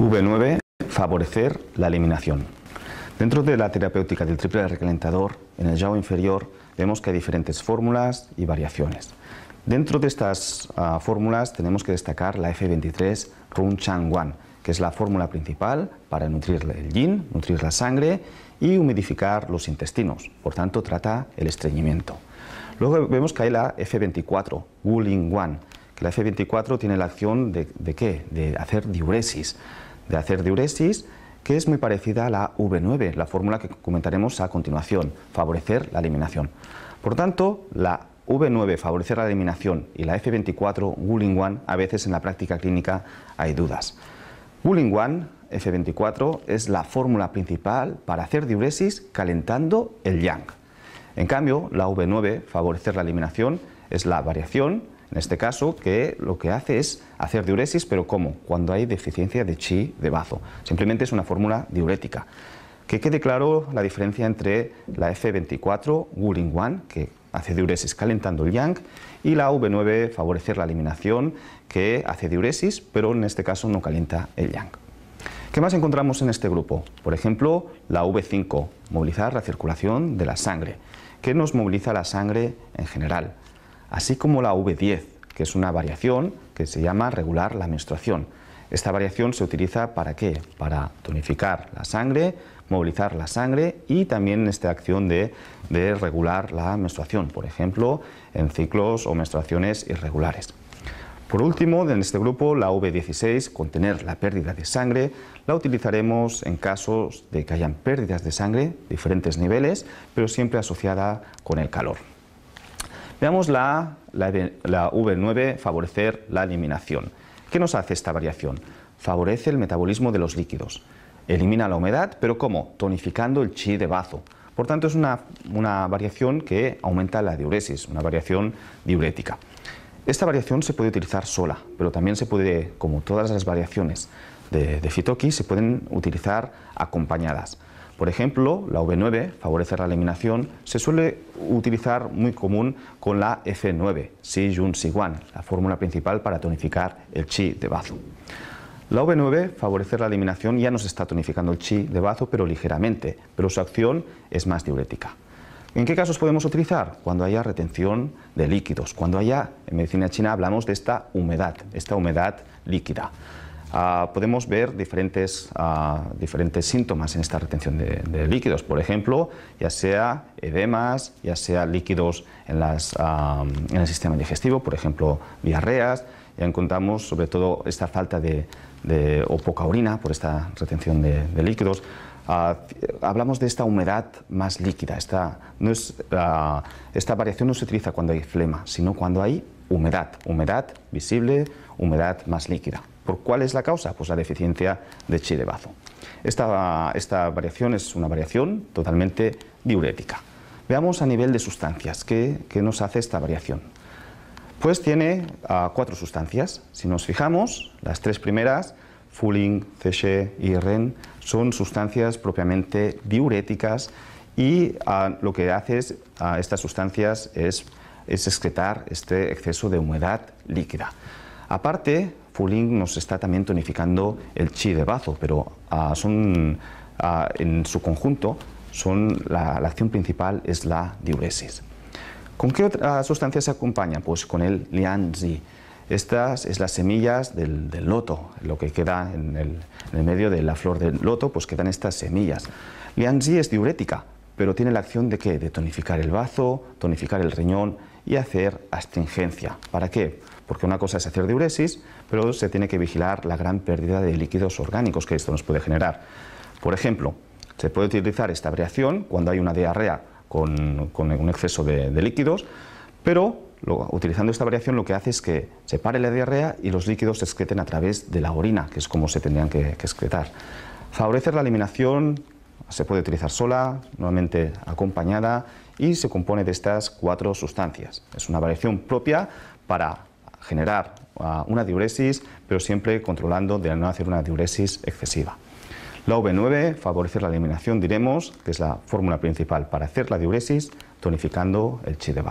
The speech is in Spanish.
V9, favorecer la eliminación. Dentro de la terapéutica del triple recalentador, en el yao inferior, vemos que hay diferentes fórmulas y variaciones. Dentro de estas ah, fórmulas tenemos que destacar la F23 Run Chang Wan, que es la fórmula principal para nutrir el yin, nutrir la sangre y humidificar los intestinos. Por tanto, trata el estreñimiento. Luego vemos que hay la F24 Wu Ling Wan, que la F24 tiene la acción de, de qué? De hacer diuresis de hacer diuresis, que es muy parecida a la V9, la fórmula que comentaremos a continuación, favorecer la eliminación. Por tanto, la V9, favorecer la eliminación, y la F24, gulling One, a veces en la práctica clínica hay dudas. gulling One, F24, es la fórmula principal para hacer diuresis calentando el yang. En cambio, la V9, favorecer la eliminación, es la variación en este caso, que lo que hace es hacer diuresis, pero ¿cómo? Cuando hay deficiencia de chi de bazo. Simplemente es una fórmula diurética. Que quede claro la diferencia entre la F24 Wuling 1, que hace diuresis calentando el yang, y la V9 favorecer la eliminación, que hace diuresis, pero en este caso no calienta el yang. ¿Qué más encontramos en este grupo? Por ejemplo, la V5, movilizar la circulación de la sangre, ¿Qué nos moviliza la sangre en general así como la V10, que es una variación que se llama regular la menstruación. Esta variación se utiliza para qué? Para tonificar la sangre, movilizar la sangre y también esta acción de, de regular la menstruación, por ejemplo, en ciclos o menstruaciones irregulares. Por último, en este grupo, la V16, contener la pérdida de sangre, la utilizaremos en casos de que hayan pérdidas de sangre, diferentes niveles, pero siempre asociada con el calor. Veamos la V9, favorecer la eliminación. ¿Qué nos hace esta variación? Favorece el metabolismo de los líquidos. Elimina la humedad, pero ¿cómo? Tonificando el chi de bazo. Por tanto, es una, variación que aumenta la diuresis, una variación diurética. Esta variación se puede utilizar sola, pero también se puede, como todas las variaciones de, de Fitoki, se pueden utilizar acompañadas. Por ejemplo, la V9, favorece la eliminación, se suele utilizar muy común con la F9, Si Jun Si Wan, la fórmula principal para tonificar el chi de bazo. La V9, favorecer la eliminación, ya nos está tonificando el chi de bazo, pero ligeramente, pero su acción es más diurética. ¿En qué casos podemos utilizar? Cuando haya retención de líquidos, cuando haya, en medicina china hablamos de esta humedad, esta humedad líquida. Ah, podemos ver diferentes, ah, diferentes síntomas en esta retención de, líquidos, por ejemplo, ya sea edemas, ya sea líquidos en, ah, en el sistema digestivo, por ejemplo, diarreas, ya encontramos sobre todo esta falta de, o poca orina por esta retención de, líquidos. hablamos de esta humedad más líquida, no es, esta variación no se utiliza cuando hay flema, sino cuando hay humedad, humedad visible, humedad más líquida cuál es la causa? Pues la deficiencia de chilebazo. Esta, esta variación es una variación totalmente diurética. Veamos a nivel de sustancias, ¿qué, nos hace esta variación? Pues tiene ah, cuatro sustancias. Si nos fijamos, las tres primeras, Fuling, CG y REN, son sustancias propiamente diuréticas y ah, lo que hace a estas sustancias es, es excretar este exceso de humedad líquida. Aparte, Fuling nos está también tonificando el chi de bazo, pero ah, son, ah, en su conjunto son la, acción principal es la diuresis. ¿Con qué otra sustancia se acompaña? Pues con el lianzi. Estas es las semillas del, loto, lo que queda en el, medio de la flor del loto, pues quedan estas semillas. Lianzi es diurética, pero tiene la acción de qué? De tonificar el bazo, tonificar el riñón y hacer astringencia. ¿Para qué? porque una cosa es hacer diuresis, pero se tiene que vigilar la gran pérdida de líquidos orgánicos que esto nos puede generar. Por ejemplo, se puede utilizar esta variación cuando hay una diarrea con, un exceso de, líquidos, pero utilizando esta variación lo que hace es que se pare la diarrea y los líquidos se excreten a través de la orina, que es como se tendrían que, que excretar. Favorecer la eliminación se puede utilizar sola, nuevamente acompañada, y se compone de estas cuatro sustancias. Es una variación propia para generar ah, una diuresis, pero siempre controlando de no hacer una diuresis excesiva. La V9 favorece la eliminación, diremos, que es la fórmula principal para hacer la diuresis, tonificando el chi de